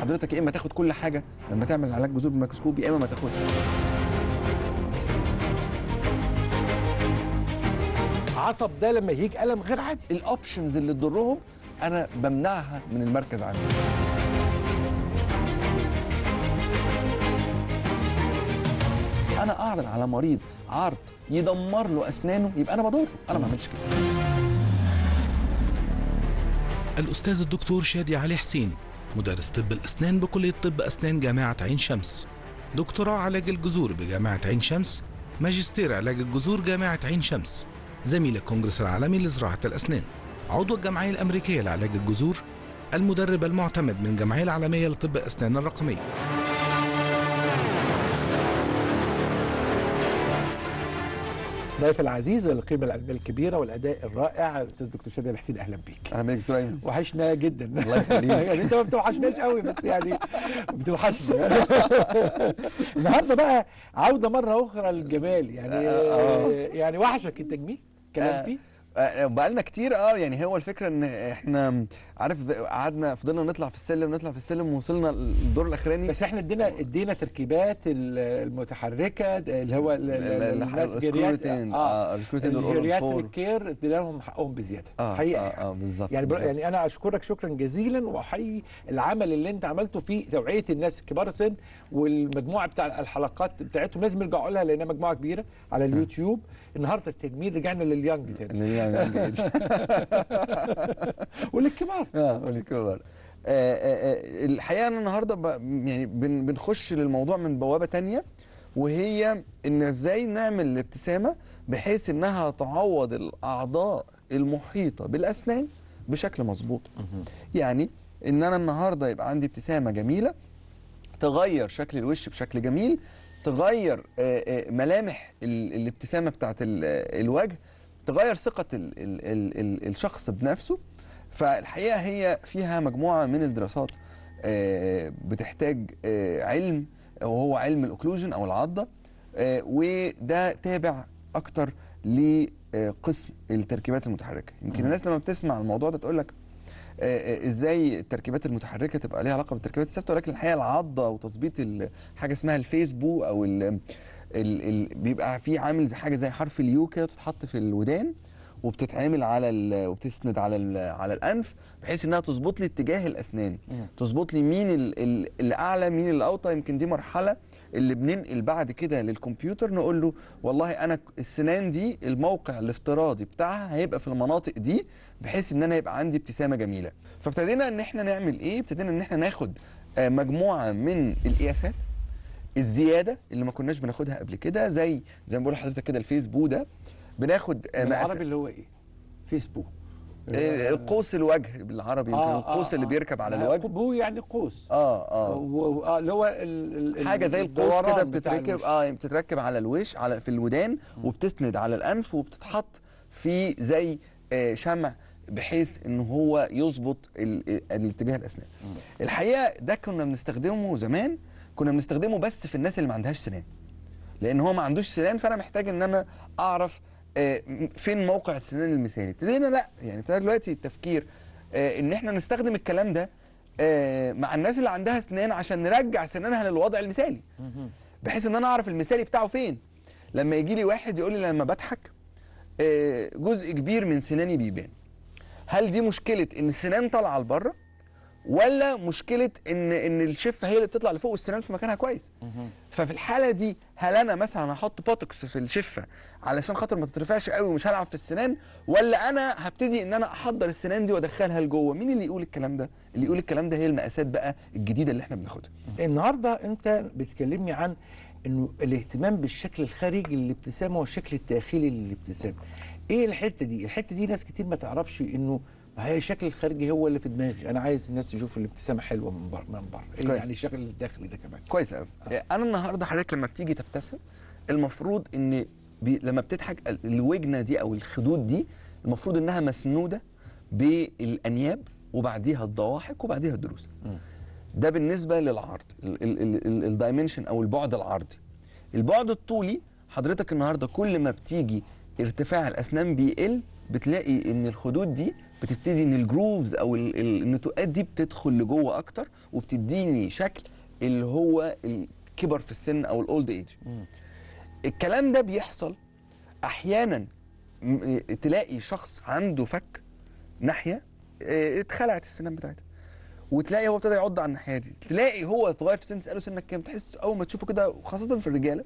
حضرتك يا اما تاخد كل حاجه لما تعمل علاج جذور بالميكروسكوب يا اما ما تاخدش عصب ده لما يجيك الم غير عادي الاوبشنز اللي تضرهم انا بمنعها من المركز عندي انا اعرض على مريض عرض يدمر له اسنانه يبقى انا بضره انا ما اعملش كده الاستاذ الدكتور شادي علي حسين مدرس طب الأسنان بكلية طب أسنان جامعة عين شمس دكتوراه علاج الجذور بجامعة عين شمس ماجستير علاج الجذور جامعة عين شمس زميل الكونجرس العالمي لزراعة الأسنان عضو الجمعية الأمريكية لعلاج الجذور المدرب المعتمد من الجمعية العالمية لطب الأسنان الرقمية ضيف العزيز والقيمه العلميه الكبيره والاداء الرائع الاستاذ دكتور شادي الحسين اهلا بيك اهلا بيك دكتور ايمن وحشنا جدا الله يخليك يعني انت ما بتوحشناش قوي بس يعني بتوحشنا النهارده بقى عوده مره اخرى للجمال يعني آه، آه. يعني وحشك التجميل كلام آه، فيه آه، بقالنا كتير اه يعني هو الفكره ان احنا عارف قعدنا فضلنا نطلع في السلم نطلع في السلم ووصلنا للدور الاخراني بس احنا ادينا آه. ادينا تركيبات المتحركه اللي هو الناس جريات اه, آه، الجرياتريك كير ادينا لهم حقهم بزياده آه حقيقه اه, آه بالظبط يعني بالزبط. يعني انا اشكرك شكرا جزيلا واحيي العمل اللي انت عملته في توعيه الناس كبار السن والمجموعه بتاع الحلقات بتاعتهم لازم يرجعوا لها لانها مجموعه كبيره على اليوتيوب النهارده التجميل رجعنا لليانج تاني يعني عن وللكبار اه وللكبار آه، آه، آه، الحقيقه انا النهارده يعني بنخش للموضوع من بوابه تانية وهي ان ازاي نعمل الابتسامه بحيث انها تعوض الاعضاء المحيطه بالاسنان بشكل مظبوط يعني ان انا النهارده يبقى عندي ابتسامه جميله تغير شكل الوش بشكل جميل تغير ملامح الابتسامه بتاعت الوجه تغير ثقه الشخص بنفسه فالحقيقه هي فيها مجموعه من الدراسات آه، بتحتاج آه، علم وهو علم الاوكلوجن او العضه آه، وده تابع اكتر لقسم التركيبات المتحركه يمكن الناس لما بتسمع الموضوع ده تقول لك ازاي التركيبات المتحركه تبقى ليها علاقه بالتركيبات الثابته ولكن الحقيقه العضه وتظبيط حاجه اسمها الفيسبو او ال ال بيبقى في عامل زي حاجه زي حرف اليو كده بتتحط في الودان وبتتعمل على ال... وبتسند على ال... على الانف بحيث انها تظبط لي اتجاه الاسنان تظبط لي مين ال... ال... الاعلى مين الاوطى يمكن دي مرحله اللي بننقل بعد كده للكمبيوتر نقول له والله انا السنان دي الموقع الافتراضي بتاعها هيبقى في المناطق دي بحيث ان انا يبقى عندي ابتسامه جميله فابتدينا ان احنا نعمل ايه ابتدينا ان احنا ناخد آه، مجموعه من القياسات الزياده اللي ما كناش بناخدها قبل كده زي زي ما بقول لحضرتك كده الفيسبو ده بناخد آه، العربي اللي هو ايه؟ فيسبو القوس الوجه بالعربي يمكن آه, آه، القوس آه اللي بيركب على الوجه هو يعني قوس اه اه, آه، اللي هو حاجه زي القوس كده بتتركب اه يعني بتتركب على الوش على في الودان وبتسند على الانف وبتتحط في زي آه شمع بحيث ان هو يظبط الاتجاه الاسنان الحقيقه ده كنا بنستخدمه زمان كنا بنستخدمه بس في الناس اللي ما عندهاش سنان لان هو ما عندوش سنان فانا محتاج ان انا اعرف آه، فين موقع السنان المثالي ابتدينا لا يعني ابتدى دلوقتي التفكير آه، ان احنا نستخدم الكلام ده آه، مع الناس اللي عندها سنان عشان نرجع سنانها للوضع المثالي بحيث ان انا اعرف المثالي بتاعه فين لما يجي لي واحد يقول لي لما بضحك جزء كبير من سناني بيبان هل دي مشكله ان السنان طالعه لبره ولا مشكله ان ان الشفه هي اللي بتطلع لفوق والسنان في مكانها كويس ففي الحاله دي هل انا مثلا هحط بوتوكس في الشفه علشان خاطر ما تترفعش قوي ومش هلعب في السنان ولا انا هبتدي ان انا احضر السنان دي وادخلها لجوه مين اللي يقول الكلام ده اللي يقول الكلام ده هي المقاسات بقى الجديده اللي احنا بناخدها النهارده انت بتكلمني عن انه الاهتمام بالشكل الخارجي للابتسامه والشكل الداخلي للابتسامه ايه الحته دي الحته دي ناس كتير ما تعرفش انه هي الشكل الخارجي هو اللي في دماغي انا عايز الناس تشوف الابتسامه حلوه من بره من بره إيه يعني الشكل الداخلي ده كمان كويس قوي آه. إيه، انا النهارده حضرتك لما بتيجي تبتسم المفروض ان بي لما بتضحك الوجنه دي او الخدود دي المفروض انها مسنوده بالانياب وبعديها الضواحك وبعديها الدروس ده بالنسبه للعرض الدايمنشن او البعد العرضي البعد الطولي حضرتك النهارده كل ما بتيجي ارتفاع الاسنان بيقل بتلاقي ان الخدود دي بتبتدي ان الجروفز او النتوءات دي بتدخل لجوه اكتر وبتديني شكل اللي هو الكبر في السن او الاولد ايج الكلام ده بيحصل احيانا آه، تلاقي شخص عنده فك ناحيه آه، اتخلعت السنان بتاعتها وتلاقي هو ابتدى يعض على الناحيه دي تلاقي هو اتغير في سن تساله سنك كام تحس اول ما تشوفه كده خاصه في الرجاله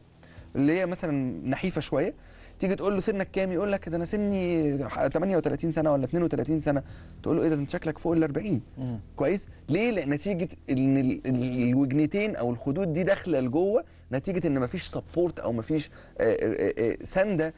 اللي هي مثلا نحيفه شويه تيجي تقول له سنك كام يقول لك ده انا سني 38 سنه ولا 32 سنه تقول له ايه ده انت شكلك فوق ال 40 كويس ليه لان نتيجه ان الوجنتين او الخدود دي داخله لجوه نتيجه ان مفيش سبورت او مفيش آه، آه، آه، سنده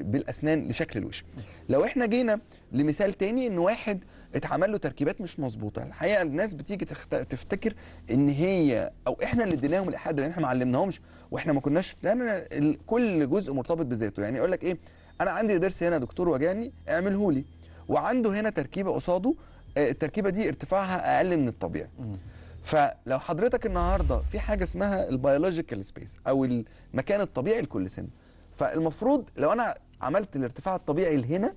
بالاسنان لشكل الوش لو احنا جينا لمثال تاني ان واحد اتعمل له تركيبات مش مظبوطه الحقيقه الناس بتيجي تخت... تفتكر ان هي او احنا اللي اديناهم الاحاد لان احنا ما علمناهمش واحنا ما كناش لان كل جزء مرتبط بذاته يعني يقول لك ايه انا عندي ضرس هنا دكتور وجاني اعمله لي وعنده هنا تركيبه قصاده آه، التركيبه دي ارتفاعها اقل من الطبيعي فلو حضرتك النهارده في حاجه اسمها البيولوجيكال سبيس او المكان الطبيعي لكل سن فالمفروض لو انا عملت الارتفاع الطبيعي لهنا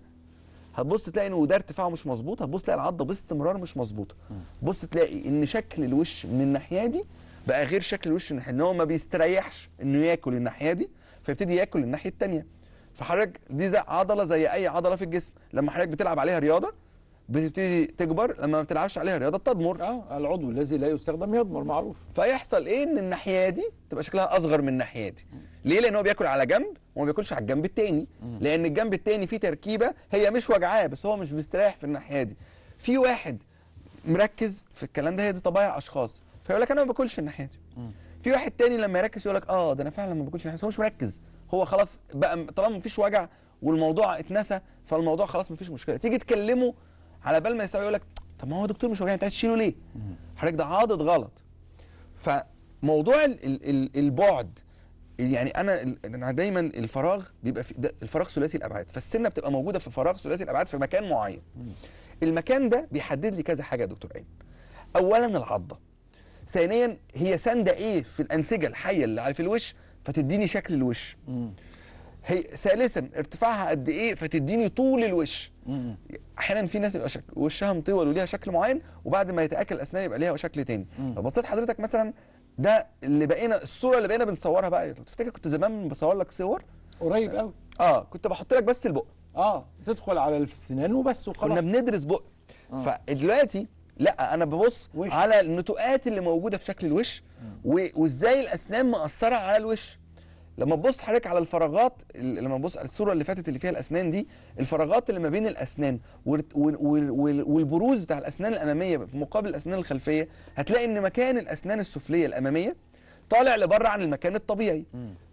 هتبص تلاقي ان وده ارتفاعه مش مظبوط هتبص تلاقي العضه باستمرار مش مظبوطه بص تلاقي ان شكل الوش من الناحيه دي بقى غير شكل الوش من ان هو ما بيستريحش انه ياكل الناحيه دي فيبتدي ياكل الناحيه الثانيه فحضرتك دي زي عضله زي اي عضله في الجسم لما حضرتك بتلعب عليها رياضه بتبتدي تكبر لما ما بتلعبش عليها رياضه بتضمر اه العضو الذي لا يستخدم يضمر معروف فيحصل ايه ان الناحيه دي تبقى شكلها اصغر من الناحيه دي ليه لان هو بياكل على جنب وما بياكلش على الجنب الثاني لان الجنب الثاني فيه تركيبه هي مش وجعاه بس هو مش مستريح في الناحيه دي في واحد مركز في الكلام ده هي دي طبايع اشخاص فيقول لك انا ما باكلش الناحيه دي في واحد تاني لما يركز يقول لك اه ده انا فعلا ما باكلش الناحيه هو مش مركز هو خلاص بقى طالما مفيش وجع والموضوع اتنسى فالموضوع خلاص مفيش مشكله تيجي تكلمه على بال ما يساوي يقول لك طب ما هو دكتور مش وجعني انت عايز تشيله ليه؟ حضرتك ده عاضد غلط. فموضوع الـ الـ البعد يعني انا انا دايما الفراغ بيبقى في الفراغ ثلاثي الابعاد فالسنه بتبقى موجوده في فراغ ثلاثي الابعاد في مكان معين. المكان ده بيحدد لي كذا حاجه يا دكتور ايمن. اولا العضه. ثانيا هي سانده ايه في الانسجه الحيه اللي في الوش فتديني شكل الوش. هي ثالثا ارتفاعها قد ايه فتديني طول الوش احيانا في ناس يبقى شك... وشها مطول وليها شكل معين وبعد ما يتاكل اسنان يبقى ليها شكل تاني لو بصيت حضرتك مثلا ده اللي بقينا الصوره اللي بقينا بنصورها بقى لو تفتكر كنت زمان بصور لك صور قريب قوي اه كنت بحط لك بس البق اه تدخل على السنان وبس وخلاص كنا بندرس بق آه. فدلوقتي لا انا ببص وش. على النتوءات اللي موجوده في شكل الوش وازاي الاسنان مأثره على الوش لما تبص حضرتك على الفراغات لما تبص على الصوره اللي فاتت اللي فيها الاسنان دي الفراغات اللي ما بين الاسنان والبروز بتاع الاسنان الاماميه في مقابل الاسنان الخلفيه هتلاقي ان مكان الاسنان السفليه الاماميه طالع لبره عن المكان الطبيعي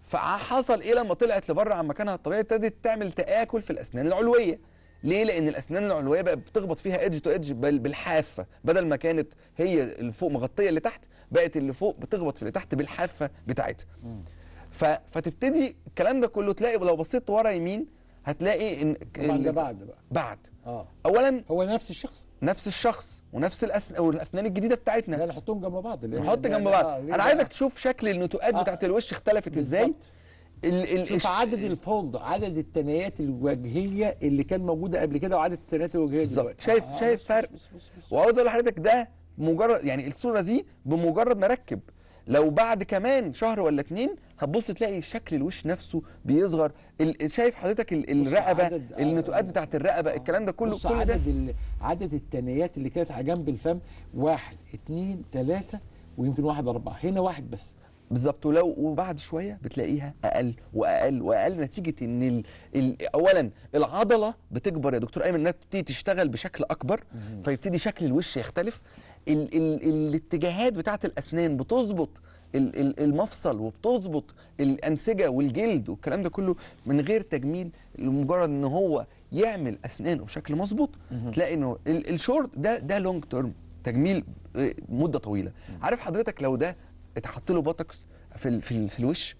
فحصل ايه لما طلعت لبره عن مكانها الطبيعي ابتدت تعمل تاكل في الاسنان العلويه ليه لان الاسنان العلويه بقت بتخبط فيها ايدج تو ايدج بالحافه بدل ما كانت هي اللي فوق مغطيه اللي تحت بقت اللي فوق بتخبط في اللي تحت بالحافه بتاعتها فتبتدي الكلام ده كله تلاقي لو بصيت ورا يمين هتلاقي ان طبعا ده بعد بقى بعد اه اولا هو نفس الشخص نفس الشخص ونفس الاسنان الجديده بتاعتنا لا نحطهم جنب بعض نحط جنب بعض انا عايزك تشوف شكل النتوءات آه بتاعت الوش اختلفت بالزبط. ازاي ال ال شوف عدد الفوضى عدد التنايات الوجهيه اللي كان موجوده قبل كده وعدد التنايات الوجهيه بالظبط دلوقتي شايف آه, آه، شايف فرق وعاوز اقول لحضرتك ده مجرد يعني الصوره دي بمجرد ما ركب لو بعد كمان شهر ولا اتنين هتبص تلاقي شكل الوش نفسه بيصغر شايف حضرتك الرقبه آه، النتوءات بتاعت الرقبه آه الكلام ده كله كل ده عدد عدد التنيات اللي كانت على جنب الفم واحد اتنين تلاته ويمكن واحد اربعه هنا واحد بس بالظبط ولو وبعد شويه بتلاقيها اقل واقل واقل نتيجه ان الـ الـ اولا العضله بتكبر يا دكتور ايمن انها بتبتدي تشتغل بشكل اكبر فيبتدي شكل الوش يختلف ال ال الاتجاهات بتاعه الاسنان بتظبط المفصل وبتظبط الانسجه والجلد والكلام ده كله من غير تجميل لمجرد ان هو يعمل اسنانه بشكل مظبوط تلاقي انه الشورت ده ده لونج تيرم تجميل آه، مده طويله عارف حضرتك لو ده اتحط له بوتوكس في في, في الوش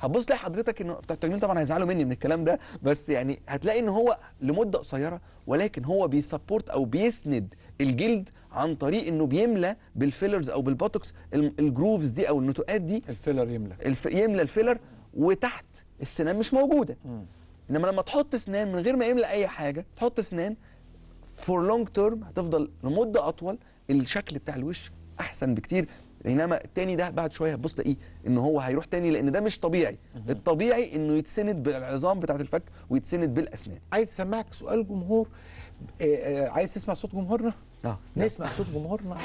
هتبص تلاقي حضرتك انه بتاع التجميل طبعا هيزعلوا مني من الكلام ده بس يعني هتلاقي ان هو لمده قصيره ولكن هو بيسبورت او بيسند الجلد عن طريق انه بيملى بالفيلرز او بالبوتوكس الجروفز دي او النتوءات دي الفيلر يملى الف... يملى الفيلر وتحت السنان مش موجوده مم. انما لما تحط سنان من غير ما يملى اي حاجه تحط سنان فور لونج تيرم هتفضل لمده اطول الشكل بتاع الوش احسن بكتير بينما التاني ده بعد شويه هتبص تلاقيه ان هو هيروح تاني لان ده مش طبيعي مم. الطبيعي انه يتسند بالعظام بتاعه الفك ويتسند بالاسنان عايز اسمعك سؤال جمهور آه، آه، عايز تسمع صوت جمهورنا آه. نسمع صوت جمهورنا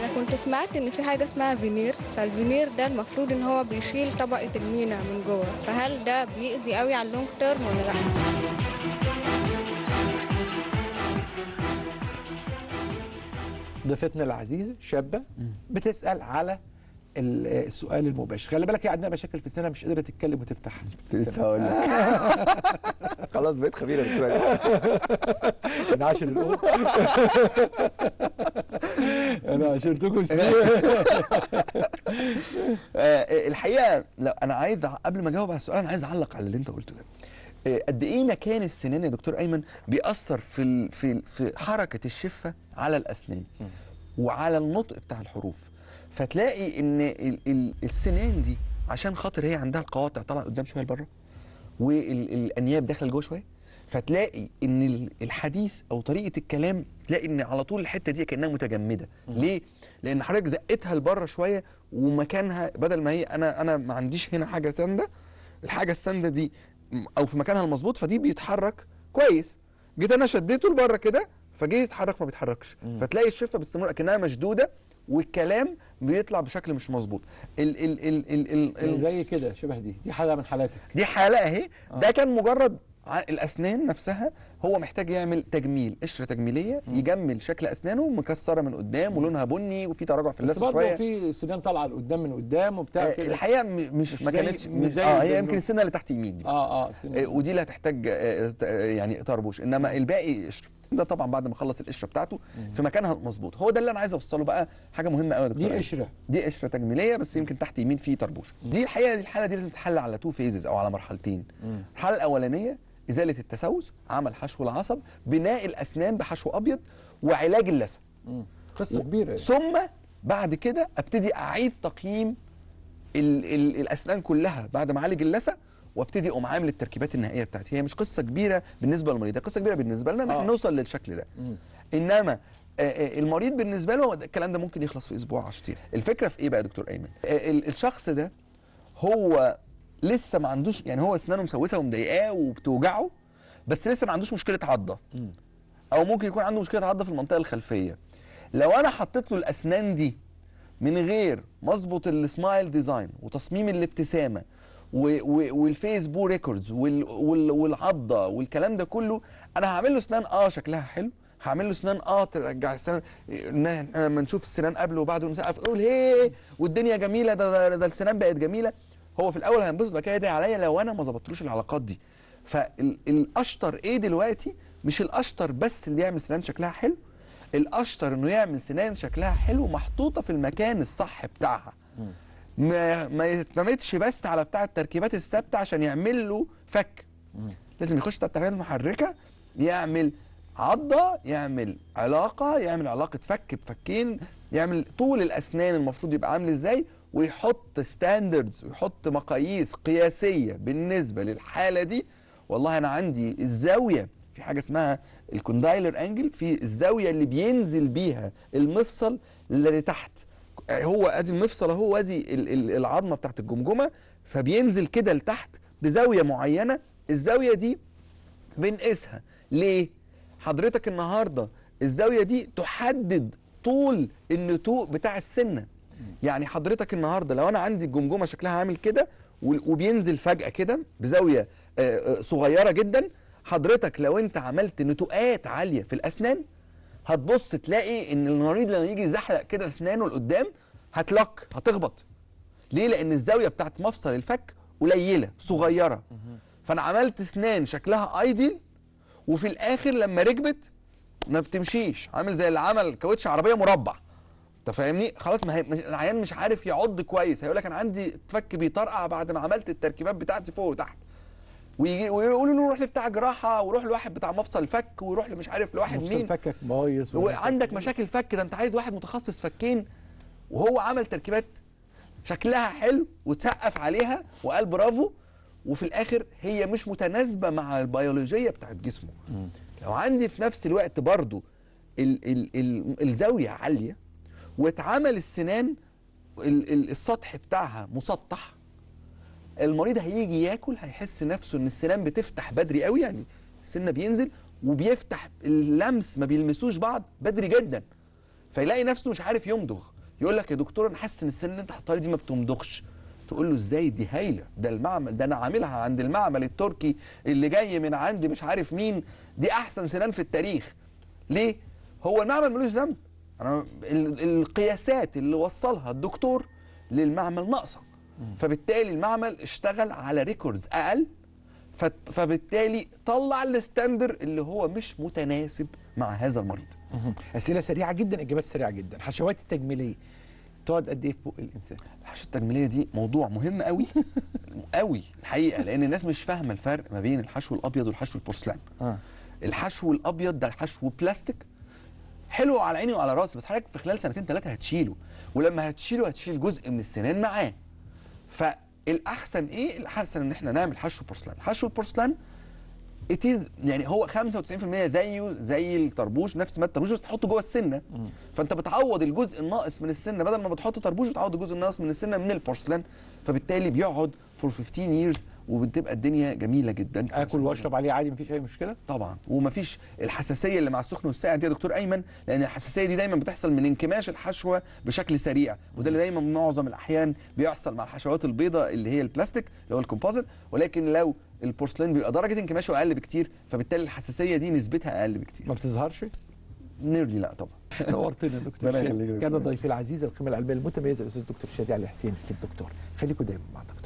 انا كنت سمعت ان في حاجه اسمها فينير فالفينير ده المفروض ان هو بيشيل طبقه المينا من جوه فهل ده بيأذي قوي على اللونج تيرم ولا لا ضيفتنا العزيزه شابه بتسال على السؤال المباشر خلي بالك هي عندنا مشاكل في السنه مش قادره تتكلم وتفتح لسه هقول لك خلاص بقيت خبيره انا انا عاشر الاول انا عشرتكم آه، آه، الحقيقه لا انا عايز قبل ما اجاوب على السؤال انا عايز اعلق على اللي انت قلته ده آه، قد ايه مكان السنان يا دكتور ايمن بيأثر في في في حركه الشفه على الاسنان وعلى النطق بتاع الحروف فتلاقي ان السنان دي عشان خاطر هي عندها القواطع طالعه قدام شويه لبره والانياب داخله لجوه شويه فتلاقي ان الحديث او طريقه الكلام تلاقي ان على طول الحته دي كانها متجمده ليه لان حضرتك زقتها لبره شويه ومكانها بدل ما هي انا انا ما عنديش هنا حاجه سانده الحاجه السانده دي او في مكانها المظبوط فدي بيتحرك كويس جيت انا شديته لبره كده فجيت يتحرك ما بيتحركش فتلاقي الشفه باستمرار كانها مشدوده والكلام بيطلع بشكل مش مظبوط ال ال ال ال ال يعني ال زي كده شبه دي دي حلقه من حالاتك دي حلقه اهي آه. ده كان مجرد الاسنان نفسها هو محتاج يعمل تجميل قشره تجميليه م. يجمل شكل اسنانه مكسره من قدام ولونها بني وفي تراجع في اللثه شويه بس في سنان طالعه لقدام من قدام وبتاع آه، كده الحقيقه مش ما كانتش مش اه هي يمكن السنه اللي تحت يمين دي بس اه اه, آه ودي اللي هتحتاج آه, آه، يعني طربوش انما الباقي قشره ده طبعا بعد ما خلص القشره بتاعته في مكانها المظبوط هو ده اللي انا عايز اوصله بقى حاجه مهمه قوي يا دكتور دي قشره دي قشره تجميليه بس يمكن تحت يمين في طربوش دي الحقيقه دي الحاله دي لازم تحل على تو فيزز او على مرحلتين الحاله الاولانيه ازاله التسوس عمل حشو العصب بناء الاسنان بحشو ابيض وعلاج اللثه قصه كبيره ثم بعد كده ابتدي اعيد تقييم الـ الـ الاسنان كلها بعد ما اعالج اللثه وابتدي اقوم عامل التركيبات النهائيه بتاعتي هي مش قصه كبيره بالنسبه للمريض قصه كبيره بالنسبه لنا ان آه. احنا نوصل للشكل ده انما آه، آه، المريض بالنسبه له الكلام ده ممكن يخلص في اسبوع 10 ايام الفكره في ايه بقى يا دكتور ايمن الشخص ده هو لسه ما عندوش يعني هو اسنانه مسوسه ومضايقاه وبتوجعه بس لسه ما عندوش مشكله عضه او ممكن يكون عنده مشكله عضه في المنطقه الخلفيه لو انا حطيت له الاسنان دي من غير ما اظبط السمايل ديزاين وتصميم الابتسامه والفيس بو ريكوردز والعضه والكلام ده كله انا هعمل له اسنان اه شكلها حلو هعمل له اسنان اه ترجع السنان احنا لما نشوف السنان قبل وبعد ونسقف نقول هي والدنيا جميله ده ده, السنان بقت جميله هو في الاول هينبسط بقى كده يدعي عليا لو انا ما ظبطتلوش العلاقات دي فالاشطر ايه دلوقتي مش الاشطر بس اللي يعمل سنان شكلها حلو الاشطر انه يعمل سنان شكلها حلو محطوطه في المكان الصح بتاعها ما ما يعتمدش بس على بتاع التركيبات الثابته عشان يعمل له فك لازم يخش بتاع التركيبات المحركه يعمل عضه يعمل علاقه يعمل علاقه فك بفكين يعمل طول الاسنان المفروض يبقى عامل ازاي ويحط ستاندردز ويحط مقاييس قياسيه بالنسبه للحاله دي والله انا عندي الزاويه في حاجه اسمها الكوندايلر انجل في الزاويه اللي بينزل بيها المفصل اللي تحت هو ادي المفصل اهو وادي العظمه بتاعت الجمجمه فبينزل كده لتحت بزاويه معينه الزاويه دي بنقيسها ليه حضرتك النهارده الزاويه دي تحدد طول النتوء بتاع السنه يعني حضرتك النهارده لو انا عندي الجمجمه شكلها عامل كده وبينزل فجاه كده بزاويه آه، آه، صغيره جدا حضرتك لو انت عملت نتوءات عاليه في الاسنان هتبص تلاقي ان المريض لما يجي يزحلق كده في اسنانه لقدام هتلك هتخبط ليه لان الزاويه بتاعت مفصل الفك قليله صغيره فانا عملت اسنان شكلها ايديل وفي الاخر لما ركبت ما بتمشيش عامل زي اللي عمل كاوتش عربيه مربع انت فاهمني خلاص ما هي العيان مش عارف يعض كويس هيقول لك انا عندي فك بيطرقع بعد ما عملت التركيبات بتاعتي فوق وتحت ويقولوا له روح لبتاع جراحه وروح لواحد بتاع مفصل فك وروح لمش عارف لواحد مين فكك بايظ وعندك مشاكل فك ده انت عايز واحد متخصص فكين وهو عمل تركيبات شكلها حلو وتسقف عليها وقال برافو وفي الاخر هي مش متناسبه مع البيولوجيه بتاعت جسمه لو عندي في نفس الوقت برضو ال ال ال الزاويه عاليه واتعمل السنان ال ال السطح بتاعها مسطح المريض هيجي ياكل هيحس نفسه ان السنان بتفتح بدري قوي يعني السن بينزل وبيفتح اللمس ما بيلمسوش بعض بدري جدا فيلاقي نفسه مش عارف يمضغ يقول لك يا دكتور انا حاسس ان السنه اللي انت حاطها لي دي ما بتمضغش تقول له ازاي دي هايله ده المعمل ده انا عاملها عند المعمل التركي اللي جاي من عند مش عارف مين دي احسن سنان في التاريخ ليه هو المعمل ملوش ذنب انا القياسات اللي وصلها الدكتور للمعمل ناقصه فبالتالي المعمل اشتغل على ريكوردز اقل فبالتالي طلع الستاندر اللي هو مش متناسب مع هذا المريض اسئله سريعه جدا اجابات سريعه جدا حشوات التجميليه تقعد قد ايه في بق الانسان الحشوه التجميليه دي موضوع مهم قوي قوي الحقيقه لان الناس مش فاهمه الفرق ما بين الحشو الابيض والحشو البورسلان آه. الحشو الابيض ده الحشو بلاستيك حلو على عيني وعلى راسي بس حضرتك في خلال سنتين ثلاثه هتشيله ولما هتشيله هتشيل جزء من السنان معاه فالاحسن ايه الاحسن ان احنا نعمل حشو بورسلان حشو البورسلان اتيز يعني هو 95% زيه زي الطربوش نفس ما الطربوش بس تحطه جوه السنه فانت بتعوض الجزء الناقص من السنه بدل ما بتحط طربوش بتعوض الجزء الناقص من السنه من البورسلان فبالتالي بيقعد فور 15 ييرز وبتبقى الدنيا جميله جدا اكل واشرب عليه عادي مفيش اي مشكله طبعا ومفيش الحساسيه اللي مع السخن والساقع دي يا دكتور ايمن لان الحساسيه دي دايما بتحصل من انكماش الحشوه بشكل سريع وده اللي دايما معظم الاحيان بيحصل مع الحشوات البيضاء اللي هي البلاستيك اللي هو الكومبوزيت ولكن لو البورسلين بيبقى درجه انكماشه اقل بكتير فبالتالي الحساسيه دي نسبتها اقل بكتير ما بتظهرش نيرلي لا طبعا نورتنا دكتور كان ضيفي العزيز القيمه العلميه المتميزه الاستاذ دكتور شادي علي حسين في الدكتور خليكم دايما مع دكتور